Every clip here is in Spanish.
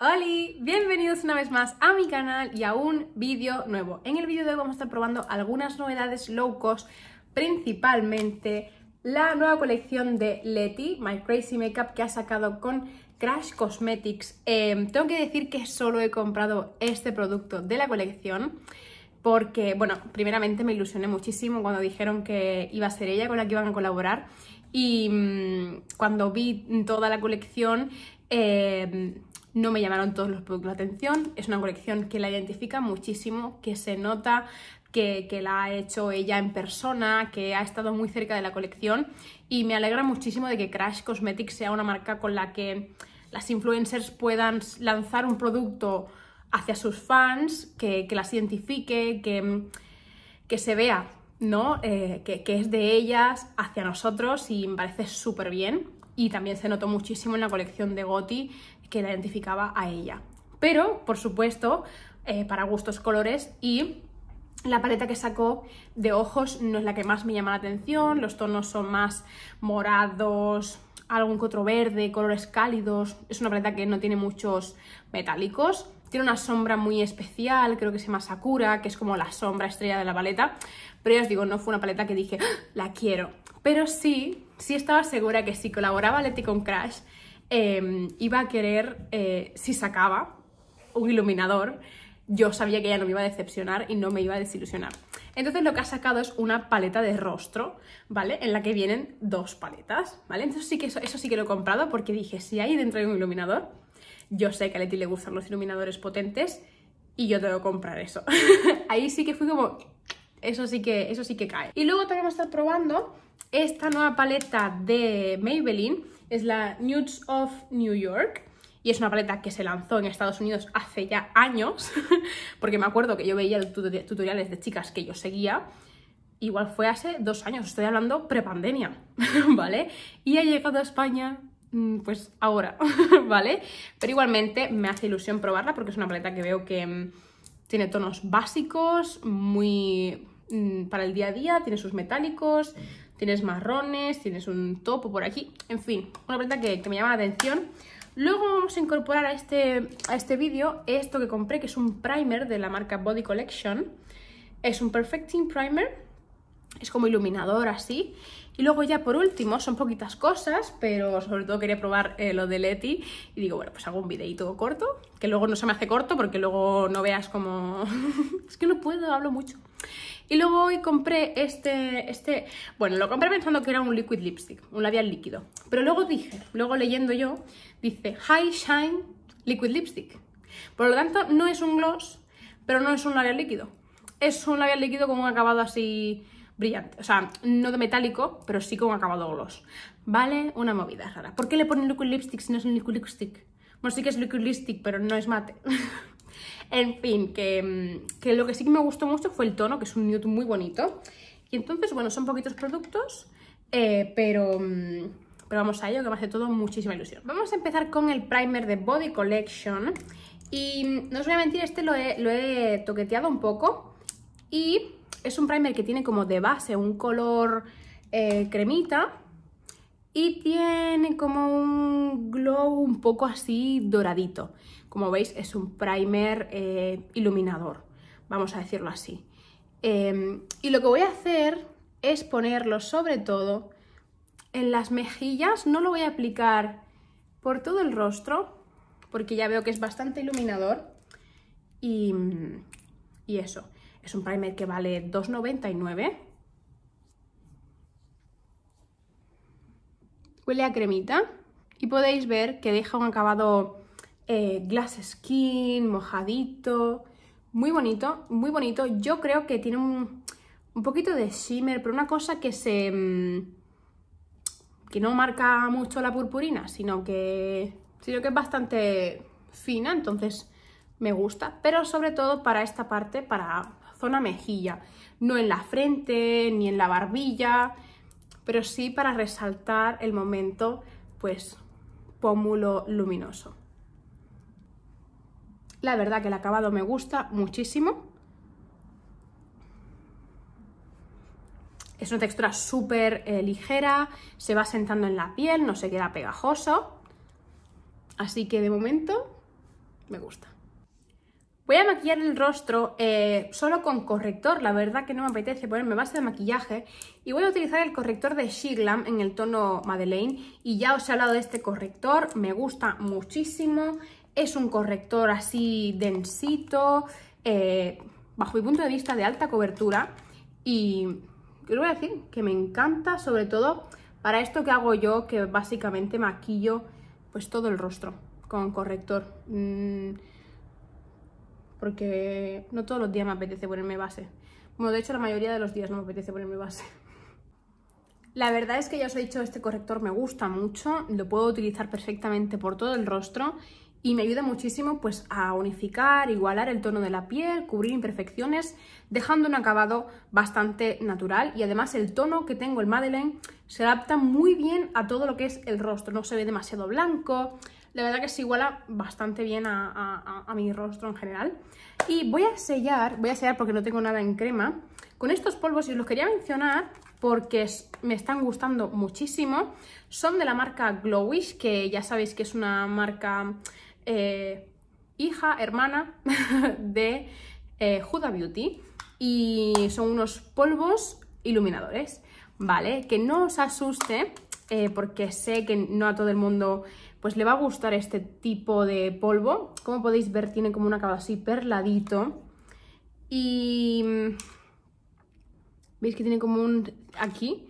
¡Hola! Bienvenidos una vez más a mi canal y a un vídeo nuevo. En el vídeo de hoy vamos a estar probando algunas novedades low cost, principalmente la nueva colección de Letty, My Crazy Makeup, que ha sacado con Crash Cosmetics. Em, tengo que decir que solo he comprado este producto de la colección porque, bueno, primeramente me ilusioné muchísimo cuando dijeron que iba a ser ella con la que iban a colaborar y mm, cuando vi toda la colección... Eh, no me llamaron todos los productos la atención, es una colección que la identifica muchísimo, que se nota que, la ha hecho ella en persona, que ha estado muy cerca de la colección y me alegra muchísimo de que Crash Cosmetics sea una marca con la que las influencers puedan lanzar un producto hacia sus fans, que, las identifique, que se vea ¿no? Eh, que, es de ellas hacia nosotros y me parece súper bien. Y también se notó muchísimo en la colección de Gotti que la identificaba a ella. Pero, por supuesto, eh, para gustos colores y la paleta que sacó de ojos no es la que más me llama la atención, los tonos son más morados, algún que otro verde, colores cálidos, es una paleta que no tiene muchos metálicos, tiene una sombra muy especial, creo que se llama Sakura, que es como la sombra estrella de la paleta. Pero ya os digo, no fue una paleta que dije, ah, la quiero. Pero sí, sí estaba segura que si colaboraba Leti con Crash, em, iba a querer, eh, si sacaba un iluminador, yo sabía que ella no me iba a decepcionar y no me iba a desilusionar. Entonces lo que ha sacado es una paleta de rostro, ¿vale? En la que vienen dos paletas, ¿vale? Entonces sí que eso, eso sí que lo he comprado porque dije, si hay dentro de un iluminador, yo sé que a Leti le gustan los iluminadores potentes y yo tengo que comprar eso. Ahí sí que fui como, eso sí que, eso sí que cae. Y luego también vamos a estar probando esta nueva paleta de Maybelline, es la Nudes of New York. Y es una paleta que se lanzó en Estados Unidos hace ya años, porque me acuerdo que yo veía tutoriales de chicas que yo seguía igual fue hace dos años, estoy hablando prepandemia, ¿vale? Y ha llegado a España Mm, pues ahora, ¿vale? Pero igualmente me hace ilusión probarla porque es una paleta que veo que mm, tiene tonos básicos, muy mm, para el día a día, tiene sus metálicos, tienes marrones, tienes un topo por aquí, en fin, una paleta que, me llama la atención. Luego vamos a incorporar a este, a este vídeo esto que compré, que es un primer de la marca Body Collection. Es un Perfecting Primer, es como iluminador así, y luego ya por último, son poquitas cosas, pero sobre todo quería probar eh, lo de Leti y digo, bueno, pues hago un videito corto, que luego no se me hace corto porque luego no veas como... es que no puedo, hablo mucho. Y luego hoy compré este, este, bueno, lo compré pensando que era un liquid lipstick, un labial líquido. Pero luego dije, luego leyendo yo, dice High Shine Liquid Lipstick. Por lo tanto, no es un gloss, pero no es un labial líquido. Es un labial líquido con un acabado así brillante, o sea, no de metálico, pero sí con acabado gloss. Vale, una movida rara. ¿Por qué le ponen liquid lipstick si no es un liquid lipstick? Bueno, sí que es liquid lipstick, pero no es mate. en fin, mm, que, lo que sí que me gustó mucho fue el tono, que es un nude muy bonito. Y entonces, bueno, son poquitos productos, eh, pero, mm, pero vamos a ello, que me hace todo muchísima ilusión. Vamos a empezar con el primer de Body Collection. Y mm, no os voy a mentir, este lo he, lo he toqueteado un poco y es un primer que tiene como de base un color eh, cremita y tiene como un glow un poco así doradito. Como veis es un primer eh, iluminador, vamos a decirlo así. Em, y lo que voy a hacer es ponerlo sobre todo en las mejillas, no lo voy a aplicar por todo el rostro, porque ya veo que es bastante iluminador y eso. Es un primer que vale 2,99. Huele a cremita y podéis ver que deja un acabado eh, glass skin, mojadito, muy bonito, muy bonito. Yo creo que tiene un, poquito de shimmer, pero una cosa que se... Mm, que no marca mucho la purpurina, sino que, sino que es bastante fina, entonces me gusta, pero sobre todo para esta parte, para zona mejilla, no en la frente ni en la barbilla, pero sí para resaltar el momento pues pómulo luminoso. La verdad que el acabado me gusta muchísimo. Es una textura súper eh, ligera, se va sentando en la piel, no se queda pegajoso. Así que de momento me gusta. Voy a maquillar el rostro eh, solo con corrector, la verdad que no me apetece ponerme base de maquillaje. Y voy a utilizar el corrector de Shiglam en el tono Madeleine. Y ya os he hablado de este corrector, me gusta muchísimo. Es un corrector así densito, eh, bajo mi punto de vista de alta cobertura. Y os voy a decir que me encanta, sobre todo para esto que hago yo, que básicamente maquillo pues todo el rostro con corrector. Mm, porque no todos los días me apetece ponerme base. como de hecho la mayoría de los días no me apetece ponerme base. La verdad es que ya os he dicho, este corrector me gusta mucho, lo puedo utilizar perfectamente por todo el rostro y me ayuda muchísimo pues a unificar, igualar el tono de la piel, cubrir imperfecciones, dejando un acabado bastante natural y además el tono que tengo el Madeleine se adapta muy bien a todo lo que es el rostro, no se ve demasiado blanco, la verdad que se iguala bastante bien a, mi rostro en general. Y voy a sellar, voy a sellar porque no tengo nada en crema, con estos polvos y os los quería mencionar porque me están gustando muchísimo. Son de la marca Glowish, que ya sabéis que es una marca eh, hija, hermana de eh, Huda Beauty. Y son unos polvos iluminadores, ¿vale? Que no os asuste, eh, porque sé que no a todo el mundo pues le va a gustar este tipo de polvo. Como podéis ver, tiene como un acabado así perladito. Y... Mm, ¿Veis que tiene como un... aquí?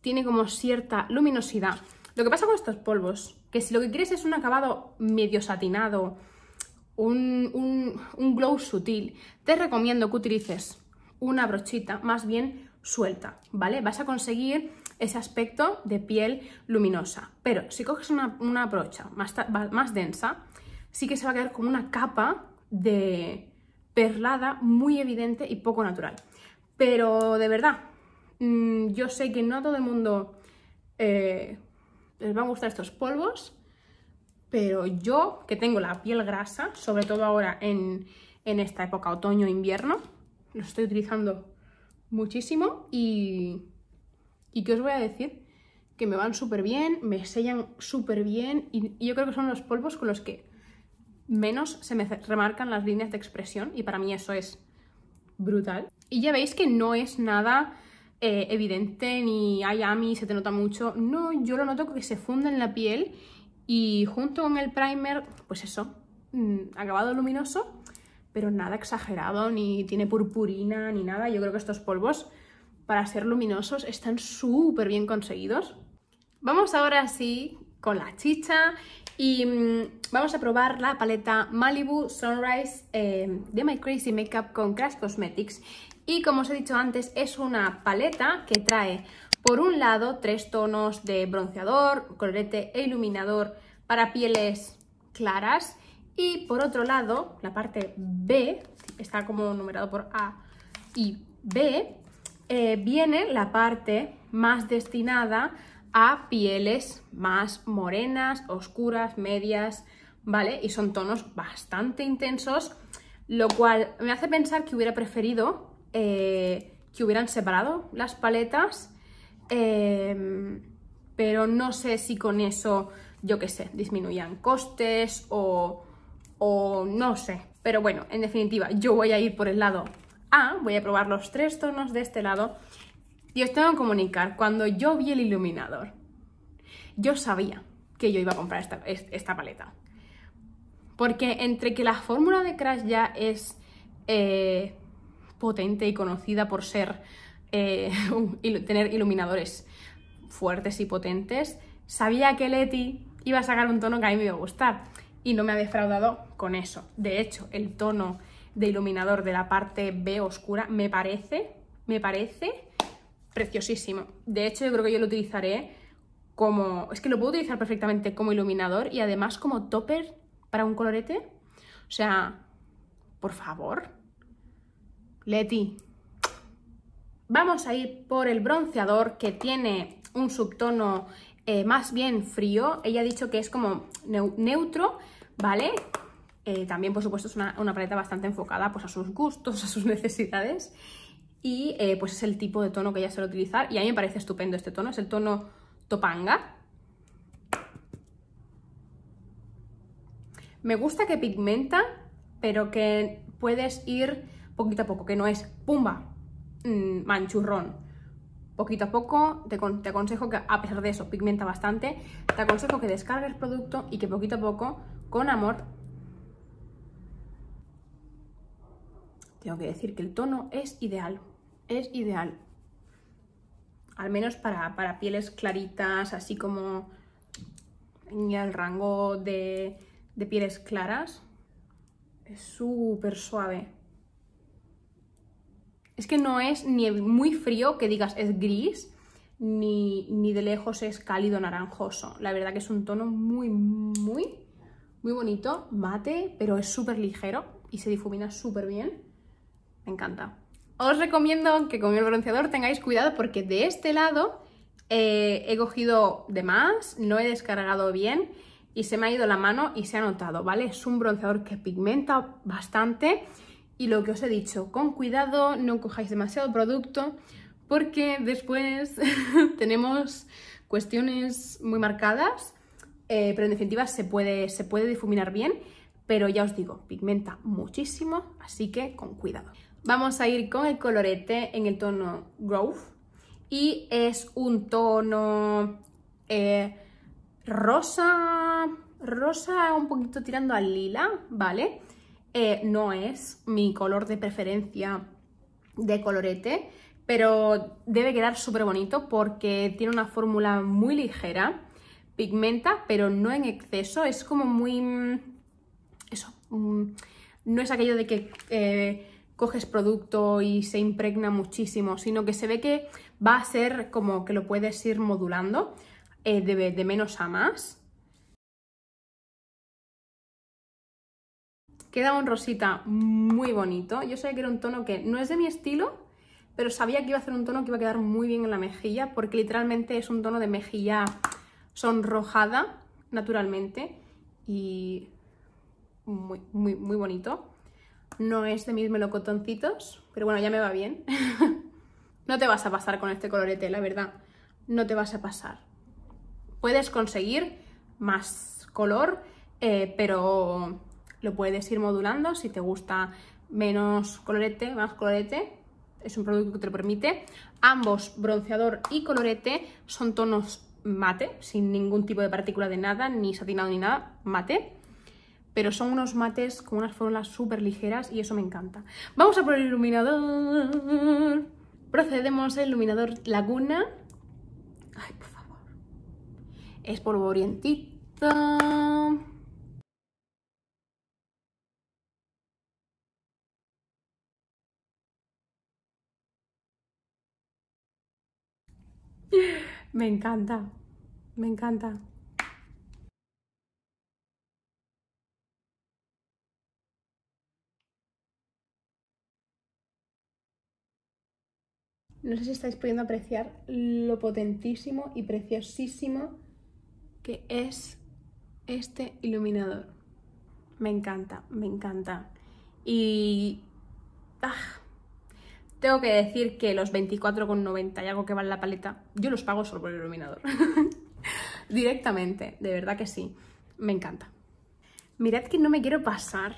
Tiene como cierta luminosidad. Lo que pasa con estos polvos, que si lo que quieres es un acabado medio satinado, un, un glow sutil, te recomiendo que utilices una brochita más bien suelta, ¿vale? Vas a conseguir ese aspecto de piel luminosa. Pero si coges una, brocha más, densa, sí que se va a quedar como una capa de perlada muy evidente y poco natural. Pero de verdad, mm, yo sé que no a todo el mundo eh, les van a gustar estos polvos, pero yo que tengo la piel grasa, sobre todo ahora en, en esta época otoño-invierno, los estoy utilizando muchísimo y ¿Y que os voy a decir? Que me van súper bien, me sellan súper bien y, yo creo que son los polvos con los que menos se me remarcan las líneas de expresión y para mí eso es brutal. Y ya veis que no es nada eh, evidente ni hay a mí se te nota mucho. No, yo lo noto que se funde en la piel y junto con el primer, pues eso, mm, acabado luminoso, pero nada exagerado, ni tiene purpurina ni nada. Yo creo que estos polvos para ser luminosos están súper bien conseguidos. Vamos ahora sí con la chicha y mm, vamos a probar la paleta Malibu Sunrise eh, de My Crazy Makeup con Crash Cosmetics. Y como os he dicho antes, es una paleta que trae por un lado tres tonos de bronceador, colorete e iluminador para pieles claras y por otro lado, la parte B, está como numerado por A y B, eh, viene la parte más destinada a pieles más morenas, oscuras, medias, ¿vale? Y son tonos bastante intensos, lo cual me hace pensar que hubiera preferido eh, que hubieran separado las paletas, em, pero no sé si con eso, yo qué sé, disminuían costes o, o no sé. Pero bueno, en definitiva, yo voy a ir por el lado voy a probar los tres tonos de este lado y os tengo que comunicar, cuando yo vi el iluminador, yo sabía que yo iba a comprar esta, paleta. Porque entre que la fórmula de Crash ya es eh, potente y conocida por ser eh, tener iluminadores fuertes y potentes, sabía que Leti iba a sacar un tono que a mí me iba a gustar y no me ha defraudado con eso. De hecho, el tono de iluminador de la parte B oscura, me parece, me parece preciosísimo. De hecho, yo creo que yo lo utilizaré como... Es que lo puedo utilizar perfectamente como iluminador y además como topper para un colorete. O sea, por favor. Leti, vamos a ir por el bronceador que tiene un subtono eh, más bien frío. Ella ha dicho que es como neutro, ¿vale? Eh, también, por supuesto, es una, una, paleta bastante enfocada pues, a sus gustos, a sus necesidades. Y eh, pues es el tipo de tono que ella suele utilizar. Y a mí me parece estupendo este tono. Es el tono Topanga. Me gusta que pigmenta, pero que puedes ir poquito a poco, que no es pumba, mm, manchurrón. Poquito a poco, te, te aconsejo que, a pesar de eso, pigmenta bastante, te aconsejo que descargues producto y que poquito a poco, con amor, Tengo que decir que el tono es ideal, es ideal. Al menos para, pieles claritas, así como en el rango de, pieles claras. Es súper suave. Es que no es ni muy frío que digas es gris, ni, ni, de lejos es cálido naranjoso. La verdad que es un tono muy, muy, muy bonito, mate, pero es súper ligero y se difumina súper bien me encanta. Os recomiendo que con el bronceador tengáis cuidado porque de este lado eh, he cogido de más, no he descargado bien y se me ha ido la mano y se ha notado, ¿vale? Es un bronceador que pigmenta bastante y lo que os he dicho, con cuidado, no cojáis demasiado producto porque después tenemos cuestiones muy marcadas, eh, pero en definitiva se puede, se puede difuminar bien, pero ya os digo, pigmenta muchísimo, así que con cuidado. Vamos a ir con el colorete en el tono Grove y es un tono eh, rosa, rosa un poquito tirando al lila, ¿vale? Eh, no es mi color de preferencia de colorete, pero debe quedar súper bonito porque tiene una fórmula muy ligera, pigmenta, pero no en exceso, es como muy... Mm, eso, mm, no es aquello de que... Eh, coges producto y se impregna muchísimo, sino que se ve que va a ser como que lo puedes ir modulando eh, de, menos a más. Queda un rosita muy bonito. Yo sabía que era un tono que no es de mi estilo, pero sabía que iba a hacer un tono que iba a quedar muy bien en la mejilla, porque literalmente es un tono de mejilla sonrojada, naturalmente, y muy, muy, muy bonito. No es de mis melocotoncitos, pero bueno, ya me va bien. no te vas a pasar con este colorete, la verdad. No te vas a pasar. Puedes conseguir más color, eh, pero lo puedes ir modulando si te gusta menos colorete, más colorete. Es un producto que te lo permite. Ambos, bronceador y colorete, son tonos mate, sin ningún tipo de partícula de nada, ni satinado ni nada, mate pero son unos mates con unas fórmulas súper ligeras y eso me encanta. Vamos a por el iluminador. Procedemos al iluminador Laguna. Ay, por favor. Es polvorientito. Me encanta, me encanta. No sé si estáis pudiendo apreciar lo potentísimo y preciosísimo que es este iluminador. Me encanta, me encanta. Y... Ah, tengo que decir que los 24,90 y algo que vale la paleta, yo los pago solo por el iluminador. Directamente, de verdad que sí. Me encanta. Mirad que no me quiero pasar,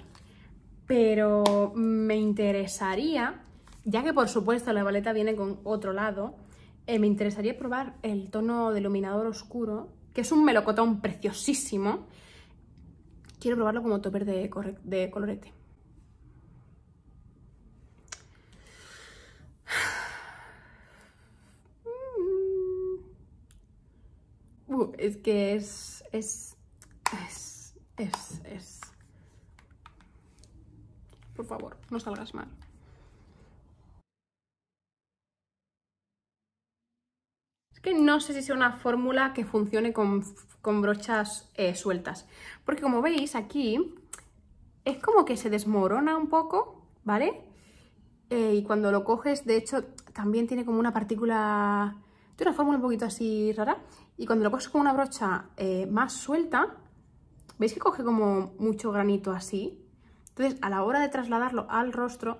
pero me interesaría ya que por supuesto la baleta viene con otro lado, eh, me interesaría probar el tono de iluminador oscuro, que es un melocotón preciosísimo. Quiero probarlo como topper de, de colorete. Uh, es que es, es, es, es, es. Por favor, no salgas mal. no sé si sea una fórmula que funcione con, brochas eh, sueltas. Porque como veis aquí, es como que se desmorona un poco, ¿vale? Eh, y cuando lo coges, de hecho, también tiene como una partícula... Tiene una fórmula un poquito así rara. Y cuando lo coges con una brocha eh, más suelta, ¿veis que coge como mucho granito así? Entonces, a la hora de trasladarlo al rostro,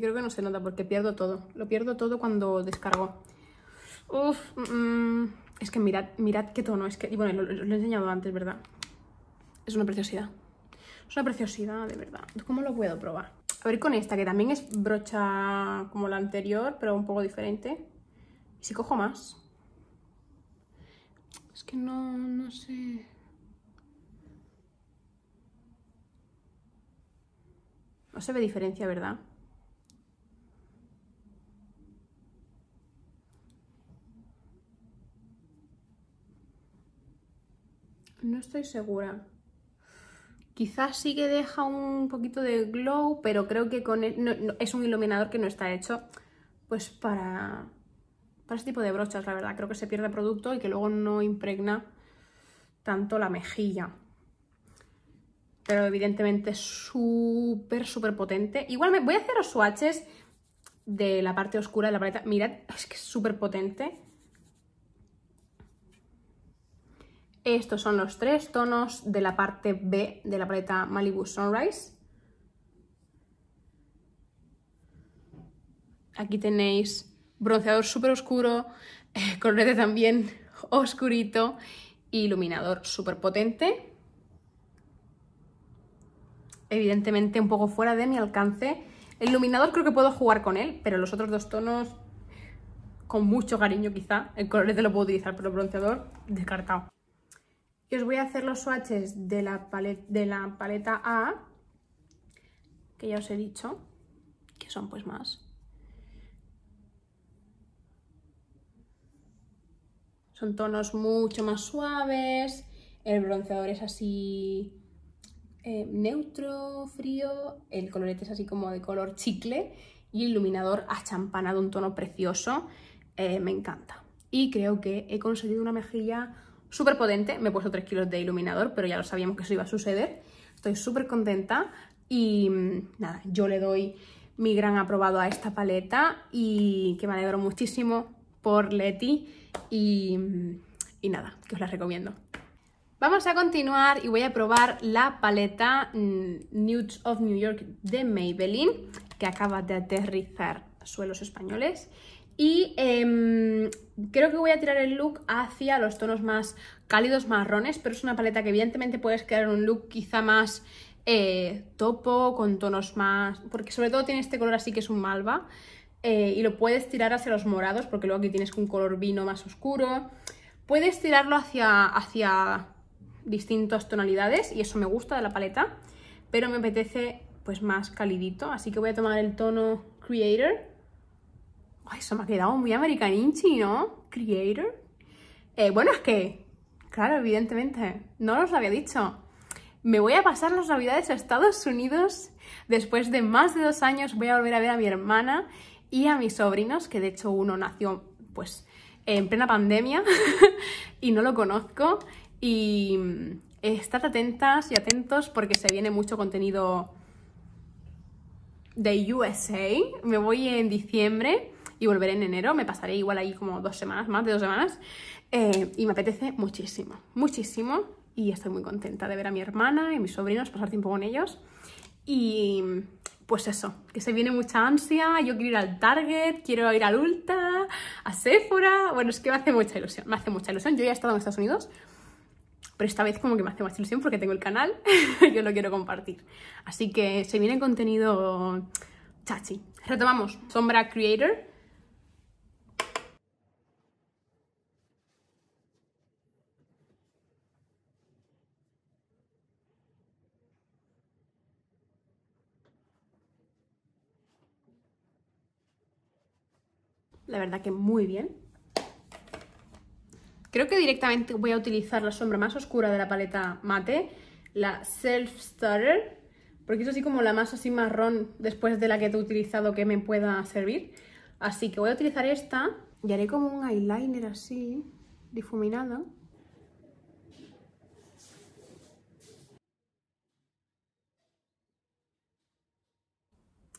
creo que no se nota porque pierdo todo. Lo pierdo todo cuando descargo. Uf, mm, es que mirad, mirad qué tono. Es que, y bueno, lo, lo, he enseñado antes, ¿verdad? Es una preciosidad. Es una preciosidad, de verdad. ¿Cómo lo puedo probar? A ver con esta, que también es brocha como la anterior, pero un poco diferente. ¿Y si cojo más? Es que no, no sé... No se ve diferencia, ¿verdad? No estoy segura. Quizás sí que deja un poquito de glow, pero creo que con es un iluminador que no está hecho pues para, para tipo de brochas, la verdad. Creo que se pierde producto y que luego no impregna tanto la mejilla. Pero evidentemente es súper, súper potente. Igual me voy a hacer los swatches de la parte oscura de la paleta. Mirad, es que es súper potente. Estos son los tres tonos de la parte B de la paleta Malibu Sunrise. Aquí tenéis bronceador súper oscuro, eh, colorete también oscurito, iluminador súper potente. Evidentemente un poco fuera de mi alcance. El iluminador creo que puedo jugar con él, pero los otros dos tonos, con mucho cariño quizá, el colorete lo puedo utilizar, pero el bronceador, descartado y os voy a hacer los swatches de la, paleta, A, que ya os he dicho, que son pues más. Son tonos mucho más suaves, el bronceador es así eh, neutro, frío, el colorete es así como de color chicle y el iluminador achampanado, un tono precioso, eh, me encanta. Y creo que he conseguido una mejilla súper potente. Me he puesto 3 kilos de iluminador, pero ya lo sabíamos que eso iba a suceder. Estoy súper contenta y mm, nada, yo le doy mi gran aprobado a esta paleta y que me alegro muchísimo por Leti y, mm, y nada, que os la recomiendo. Vamos a continuar y voy a probar la paleta mm, Nudes of New York de Maybelline, que acaba de aterrizar suelos españoles. Y em, creo que voy a tirar el look hacia los tonos más cálidos, marrones, pero es una paleta que evidentemente puedes crear un look quizá más eh, topo, con tonos más... Porque sobre todo tiene este color así que es un malva, eh, y lo puedes tirar hacia los morados, porque luego aquí tienes un color vino más oscuro. Puedes tirarlo hacia, hacia distintas tonalidades, y eso me gusta de la paleta, pero me apetece pues más calidito, así que voy a tomar el tono Creator, Ay, eso me ha quedado muy americaninchi, ¿no? Creator. Eh, bueno, es que, claro, evidentemente, no os lo había dicho. Me voy a pasar las navidades a Estados Unidos. Después de más de dos años voy a volver a ver a mi hermana y a mis sobrinos, que de hecho uno nació, pues, en plena pandemia y no lo conozco. Y mm, estad atentas y atentos porque se viene mucho contenido de USA. Me voy en diciembre y volveré en enero. Me pasaré igual ahí como dos semanas, más de dos semanas. Eh, y me apetece muchísimo, muchísimo. Y estoy muy contenta de ver a mi hermana y mis sobrinos, pasar tiempo con ellos. Y pues eso, que se viene mucha ansia, yo quiero ir al Target, quiero ir al Ulta, a Sephora, bueno, es que me hace mucha ilusión, me hace mucha ilusión, yo ya he estado en Estados Unidos, pero esta vez como que me hace más ilusión porque tengo el canal, yo lo quiero compartir. Así que se viene contenido chachi. Retomamos, Sombra Creator, la verdad que muy bien. Creo que directamente voy a utilizar la sombra más oscura de la paleta mate, la Self Starter, porque es así como la más así marrón después de la que he utilizado que me pueda servir. Así que voy a utilizar esta y haré como un eyeliner así, difuminado.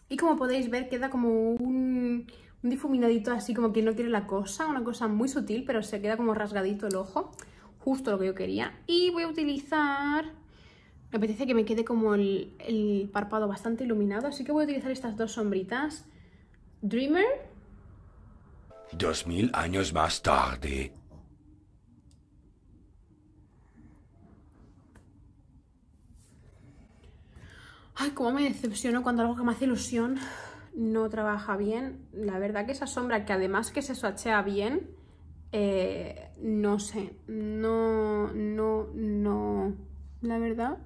Y como podéis ver queda como un, un difuminadito así como quien no quiere la cosa, una cosa muy sutil, pero se queda como rasgadito el ojo, justo lo que yo quería. Y voy a utilizar, me apetece que me quede como el, el párpado bastante iluminado, así que voy a utilizar estas dos sombritas. Dreamer. Dos mil años más tarde. Ay, cómo me decepciono cuando algo que me hace ilusión no trabaja bien. La verdad que esa sombra, que además que se swatchea bien, eh, no sé, no, no, no, la verdad,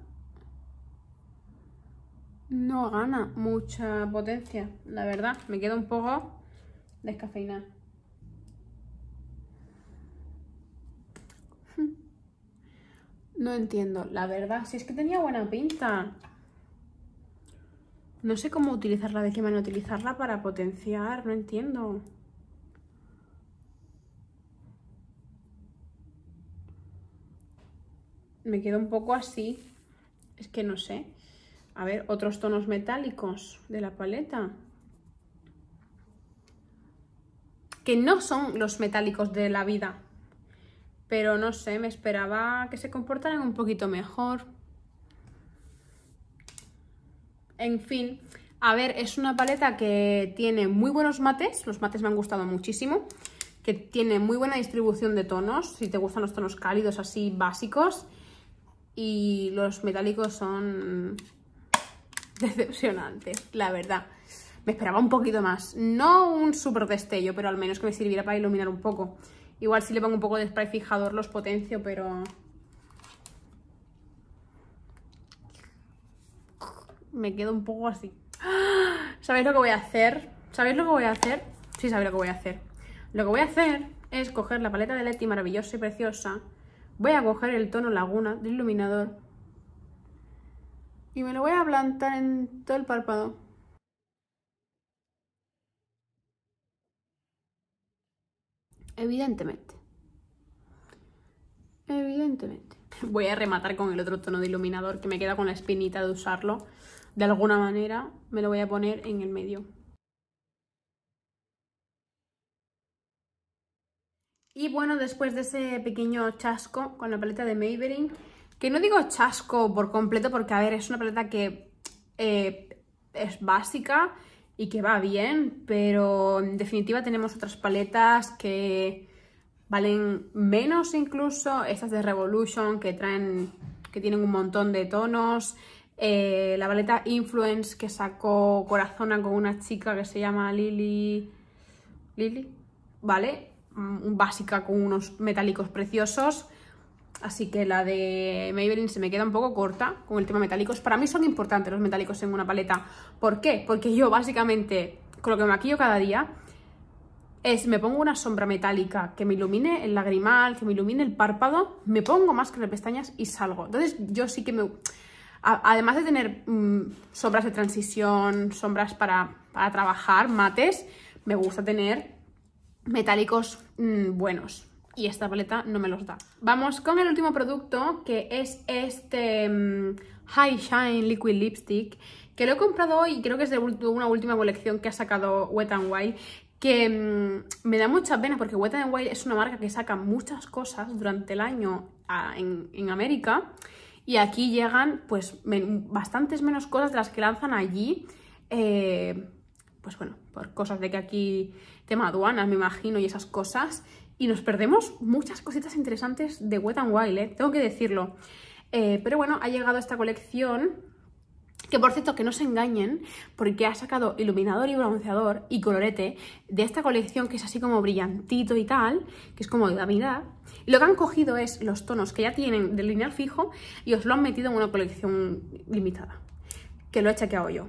no gana mucha potencia, la verdad, me queda un poco descafeinada. Hmm. No entiendo, la verdad, si es que tenía buena pinta. No sé cómo utilizarla, de qué manera utilizarla para potenciar, no entiendo. Me quedo un poco así, es que no sé. A ver, otros tonos metálicos de la paleta. Que no son los metálicos de la vida. Pero no sé, me esperaba que se comportaran un poquito mejor. En fin, a ver, es una paleta que tiene muy buenos mates, los mates me han gustado muchísimo, que tiene muy buena distribución de tonos, si te gustan los tonos cálidos así básicos, y los metálicos son decepcionantes, la verdad. Me esperaba un poquito más, no un súper destello, pero al menos que me sirviera para iluminar un poco. Igual si le pongo un poco de spray fijador los potencio, pero me quedo un poco así. ¿Sabéis lo que voy a hacer? ¿Sabéis lo que voy a hacer? Sí, sabéis lo que voy a hacer. Lo que voy a hacer es coger la paleta de Leti maravillosa y preciosa. Voy a coger el tono Laguna De iluminador. Y me lo voy a plantar en todo el párpado. Evidentemente. Evidentemente. Voy a rematar con el otro tono de iluminador que me queda con la espinita de usarlo de alguna manera me lo voy a poner en el medio. Y bueno, después de ese pequeño chasco con la paleta de Maybelline, que no digo chasco por completo porque, a ver, es una paleta que eh, es básica y que va bien, pero en definitiva tenemos otras paletas que valen menos incluso, estas de Revolution que traen, que tienen un montón de tonos, eh, la paleta Influence que sacó Corazona con una chica que se llama Lily. Lily, ¿vale? Mm, básica con unos metálicos preciosos. Así que la de Maybelline se me queda un poco corta con el tema metálicos. Para mí son importantes los metálicos en una paleta. ¿Por qué? Porque yo básicamente con lo que me maquillo cada día es me pongo una sombra metálica que me ilumine el lagrimal, que me ilumine el párpado, me pongo máscara de pestañas y salgo. Entonces yo sí que me además de tener mm, sombras de transición, sombras para, trabajar, mates, me gusta tener metálicos mm, buenos. Y esta paleta no me los da. Vamos con el último producto, que es este mm, High Shine Liquid Lipstick, que lo he comprado hoy y creo que es de una última colección que ha sacado Wet n Wild que me da mucha pena porque Wet n Wild es una marca que saca muchas cosas durante el año ah, en, en, América y aquí llegan pues bastantes menos cosas de las que lanzan allí. Eh, pues bueno, por cosas de que aquí tema aduanas, me imagino, y esas cosas. Y nos perdemos muchas cositas interesantes de Wet n Wild, eh, tengo que decirlo. Eh, pero bueno, ha llegado esta colección que por cierto, que no se engañen, porque ha sacado iluminador y bronceador y colorete de esta colección que es así como brillantito y tal, que es como de Navidad. lo que han cogido es los tonos que ya tienen del lineal fijo y os lo han metido en una colección limitada. Que lo he chequeado yo,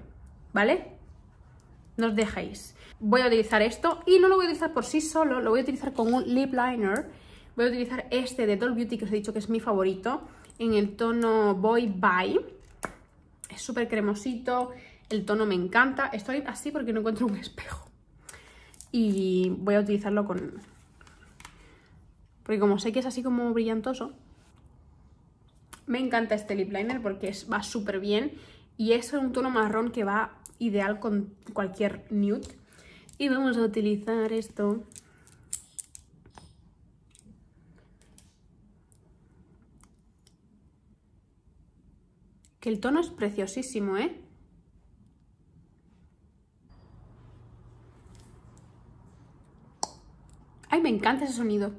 ¿vale? No os dejéis. Voy a utilizar esto y no lo voy a utilizar por sí solo, lo voy a utilizar con un lip liner. Voy a utilizar este de Doll Beauty que os he dicho que es mi favorito en el tono Boy Bye es súper cremosito, el tono me encanta. Estoy así porque no encuentro un espejo. Y voy a utilizarlo con... Porque como sé que es así como brillantoso, me encanta este lip liner porque es, va súper bien. Y es un tono marrón que va ideal con cualquier nude. Y vamos a utilizar esto Que el tono es preciosísimo, ¿eh? ¡Ay, me encanta ese sonido!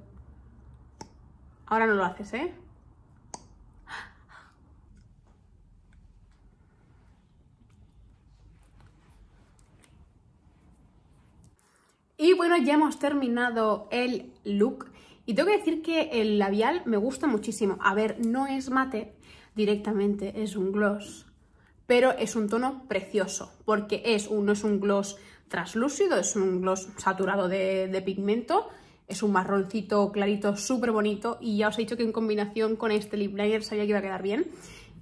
Ahora no lo haces, ¿eh? Y bueno, ya hemos terminado el look. Y tengo que decir que el labial me gusta muchísimo. A ver, no es mate, directamente es un gloss. Pero es un tono precioso, porque es un, no es un gloss translúcido, es un gloss saturado de, pigmento, es un marroncito clarito súper bonito y ya os he dicho que en combinación con este lip liner sabía que iba a quedar bien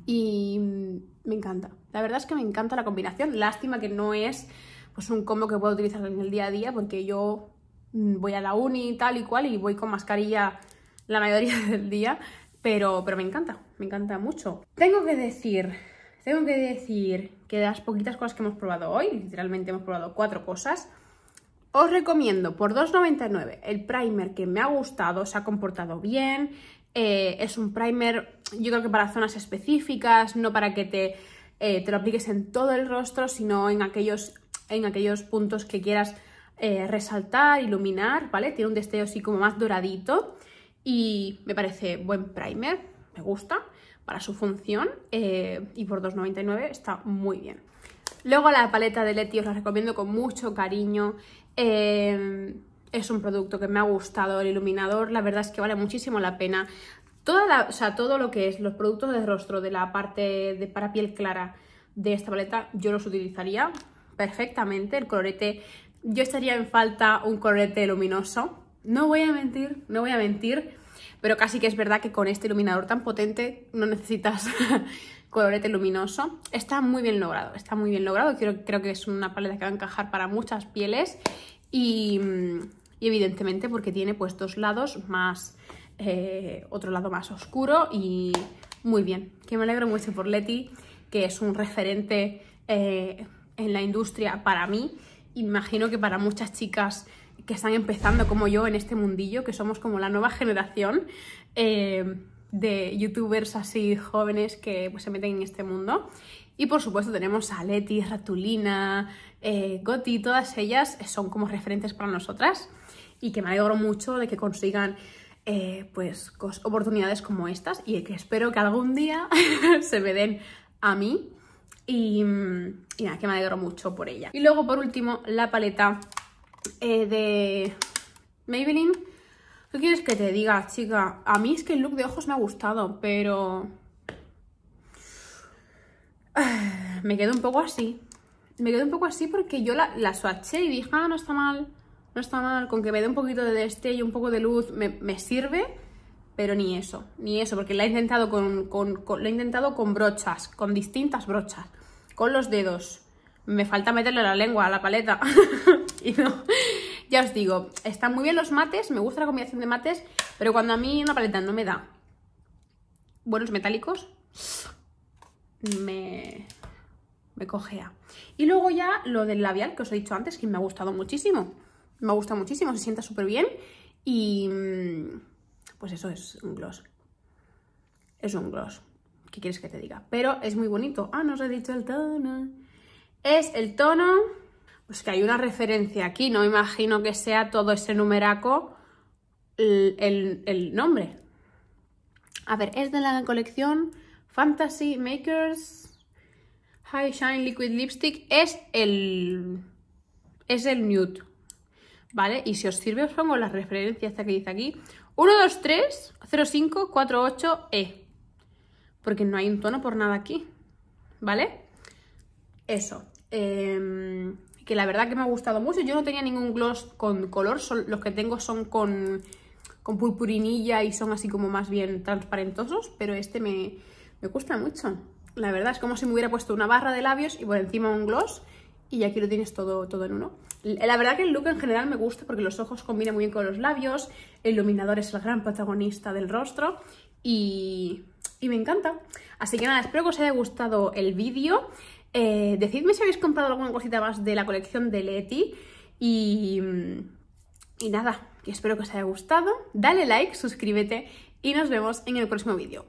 y me encanta. La verdad es que me encanta la combinación, lástima que no es pues un combo que puedo utilizar en el día a día porque yo mm, voy a la uni tal y cual y voy con mascarilla la mayoría del día, pero, pero me encanta me encanta mucho. Tengo que decir, tengo que decir que de las poquitas cosas que hemos probado hoy, literalmente hemos probado cuatro cosas, os recomiendo por 2,99 el primer que me ha gustado, se ha comportado bien, eh, es un primer yo creo que para zonas específicas, no para que te, eh, te lo apliques en todo el rostro, sino en aquellos, en aquellos puntos que quieras eh, resaltar, iluminar, ¿vale? Tiene un destello así como más doradito y me parece buen primer, me gusta para su función eh, y por 2,99 está muy bien. Luego la paleta de Leti os la recomiendo con mucho cariño. Eh, es un producto que me ha gustado, el iluminador, la verdad es que vale muchísimo la pena. o sea, todo lo que es los productos de rostro de la parte de para piel clara de esta paleta, yo los utilizaría perfectamente. El colorete, yo estaría en falta un colorete luminoso. No voy a mentir, no voy a mentir pero casi que es verdad que con este iluminador tan potente no necesitas colorete luminoso. Está muy bien logrado, está muy bien logrado, creo, creo que es una paleta que va a encajar para muchas pieles y, evidentemente porque tiene pues dos lados más, eh, otro lado más oscuro y muy bien, que me alegro mucho por Leti, que es un referente eh, en la industria para mí imagino que para muchas chicas que están empezando como yo en este mundillo, que somos como la nueva generación eh, de youtubers así jóvenes que pues, se meten en este mundo. Y por supuesto tenemos a Leti, Ratulina, eh, Goti, todas ellas son como referentes para nosotras y que me alegro mucho de que consigan eh, pues oportunidades como estas y que espero que algún día se me den a mí y, y nada, que me alegro mucho por ella. Y luego por último la paleta eh, de Maybelline. ¿Qué quieres que te diga, chica? A mí es que el look de ojos me ha gustado, pero... Me quedo un poco así. Me quedo un poco así porque yo la, la swatché y dije, ah, no está mal, no está mal. Con que me dé un poquito de destello, un poco de luz, me, sirve pero ni eso, ni eso, porque la he intentado con, lo he intentado con brochas, con distintas brochas, con los dedos. Me falta meterle la lengua a la paleta. ya os digo, están muy bien los mates, me gusta la combinación de mates, pero cuando a mí una paleta no me da buenos metálicos, me, me cojea. Y luego ya lo del labial que os he dicho antes, que me ha gustado muchísimo. Me gusta muchísimo, se sienta súper bien y mm, pues eso es un gloss. Es un gloss. ¿Qué quieres que te diga? Pero es muy bonito. Ah, no os he dicho el tono. Es el tono pues que hay una referencia aquí, no imagino que sea todo ese numeraco el, nombre. A ver, es de la colección Fantasy Makers High Shine Liquid Lipstick. Es el, es el nude, ¿vale? Y si os sirve os pongo la referencia esta que dice aquí. 123 4, 8, e Porque no hay un tono por nada aquí, ¿vale? Eso. Em, que la verdad que me ha gustado mucho. Yo no tenía ningún gloss con color, son, los que tengo son con, purpurinilla y son así como más bien transparentosos, pero este me, gusta mucho. La verdad es como si me hubiera puesto una barra de labios y por encima un gloss y aquí lo tienes todo, todo en uno. La verdad que el look en general me gusta porque los ojos combinan muy bien con los labios, el iluminador es el gran protagonista del rostro y, y me encanta. Así que nada, espero que os haya gustado el vídeo. Eh, decidme si habéis comprado alguna cosita más de la colección de Leti. Y, y nada, espero que os haya gustado. Dale like, suscríbete y nos vemos en el próximo vídeo.